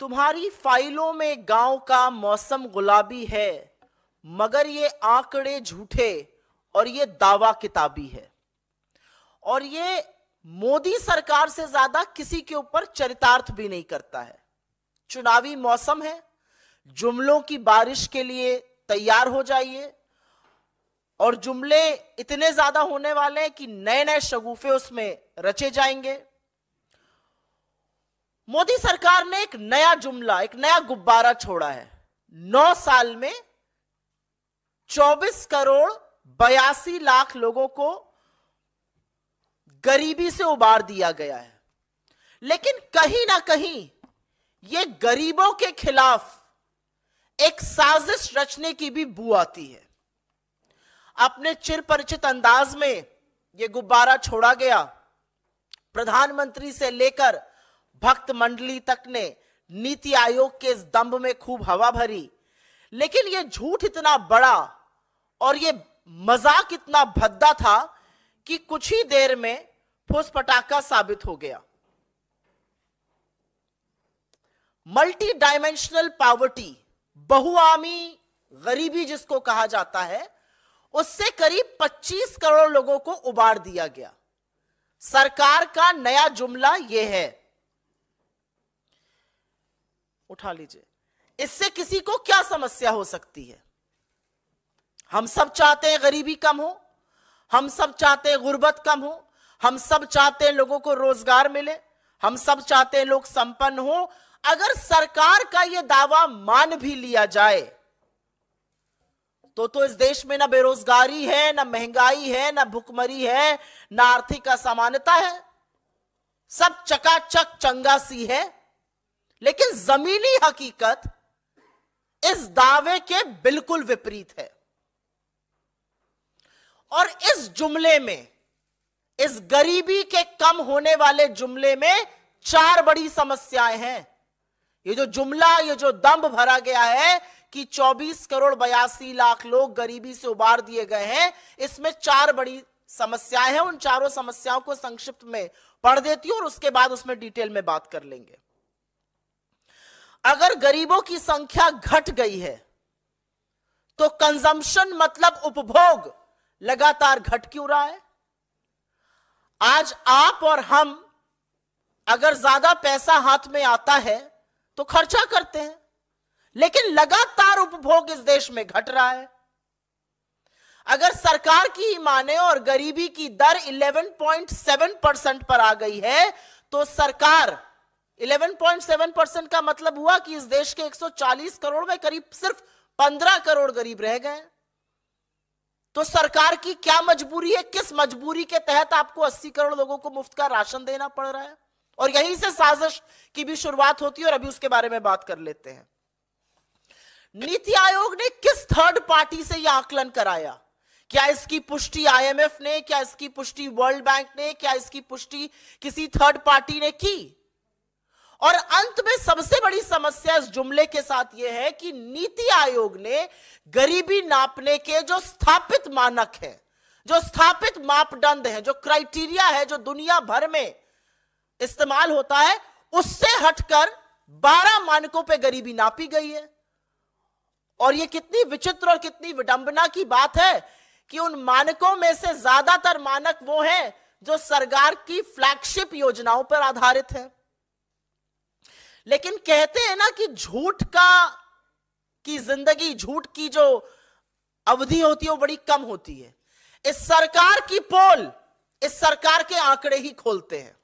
तुम्हारी फाइलों में गांव का मौसम गुलाबी है मगर ये आंकड़े झूठे और ये दावा किताबी है और ये मोदी सरकार से ज्यादा किसी के ऊपर चरितार्थ भी नहीं करता है चुनावी मौसम है जुमलों की बारिश के लिए तैयार हो जाइए और जुमले इतने ज्यादा होने वाले हैं कि नए नए शगुफे उसमें रचे जाएंगे मोदी सरकार ने एक नया जुमला एक नया गुब्बारा छोड़ा है नौ साल में 24 करोड़ बयासी लाख लोगों को गरीबी से उबार दिया गया है लेकिन कहीं ना कहीं यह गरीबों के खिलाफ एक साजिश रचने की भी बू आती है अपने चिर परिचित अंदाज में यह गुब्बारा छोड़ा गया प्रधानमंत्री से लेकर भक्त मंडली तक ने नीति आयोग के इस दम्भ में खूब हवा भरी लेकिन यह झूठ इतना बड़ा और यह मजाक इतना भद्दा था कि कुछ ही देर में फुस पटाखा साबित हो गया मल्टी डायमेंशनल पावर्टी बहुआमी गरीबी जिसको कहा जाता है उससे करीब 25 करोड़ लोगों को उबार दिया गया सरकार का नया जुमला यह है उठा लीजिए इससे किसी को क्या समस्या हो सकती है हम सब चाहते हैं गरीबी कम हो हम सब चाहते हैं गुर्बत कम हो हम सब चाहते हैं लोगों को रोजगार मिले हम सब चाहते हैं लोग संपन्न हो अगर सरकार का यह दावा मान भी लिया जाए तो तो इस देश में ना बेरोजगारी है ना महंगाई है ना भुखमरी है ना आर्थिक असमानता है सब चकाचक चंगा सी है लेकिन जमीनी हकीकत इस दावे के बिल्कुल विपरीत है और इस जुमले में इस गरीबी के कम होने वाले जुमले में चार बड़ी समस्याएं हैं ये जो जुमला ये जो दम भरा गया है कि 24 करोड़ बयासी लाख लोग गरीबी से उबार दिए गए हैं इसमें चार बड़ी समस्याएं हैं उन चारों समस्याओं को संक्षिप्त में पढ़ देती हूं और उसके बाद उसमें डिटेल में बात कर लेंगे अगर गरीबों की संख्या घट गई है तो कंजम्पशन मतलब उपभोग लगातार घट क्यों रहा है आज आप और हम अगर ज्यादा पैसा हाथ में आता है तो खर्चा करते हैं लेकिन लगातार उपभोग इस देश में घट रहा है अगर सरकार की ही माने और गरीबी की दर 11.7 परसेंट पर आ गई है तो सरकार 11.7 परसेंट का मतलब हुआ कि इस देश के 140 करोड़ में करीब सिर्फ 15 करोड़ गरीब रह गए तो सरकार की क्या मजबूरी है किस मजबूरी के तहत आपको 80 करोड़ लोगों को मुफ्त का राशन देना पड़ रहा है और यहीं से साजिश की भी शुरुआत होती है और अभी उसके बारे में बात कर लेते हैं नीति आयोग ने किस थर्ड पार्टी से यह आकलन कराया क्या इसकी पुष्टि आईएमएफ ने क्या इसकी पुष्टि वर्ल्ड बैंक ने क्या इसकी पुष्टि किसी थर्ड पार्टी ने की और अंत में सबसे बड़ी समस्या इस जुमले के साथ यह है कि नीति आयोग ने गरीबी नापने के जो स्थापित मानक है जो स्थापित मापदंड है जो क्राइटेरिया है जो दुनिया भर में इस्तेमाल होता है उससे हटकर 12 मानकों पे गरीबी नापी गई है और यह कितनी विचित्र और कितनी विडंबना की बात है कि उन मानकों में से ज्यादातर मानक वो हैं जो सरकार की फ्लैगशिप योजनाओं पर आधारित हैं लेकिन कहते हैं ना कि झूठ का की जिंदगी झूठ की जो अवधि होती है वो बड़ी कम होती है इस सरकार की पोल इस सरकार के आंकड़े ही खोलते हैं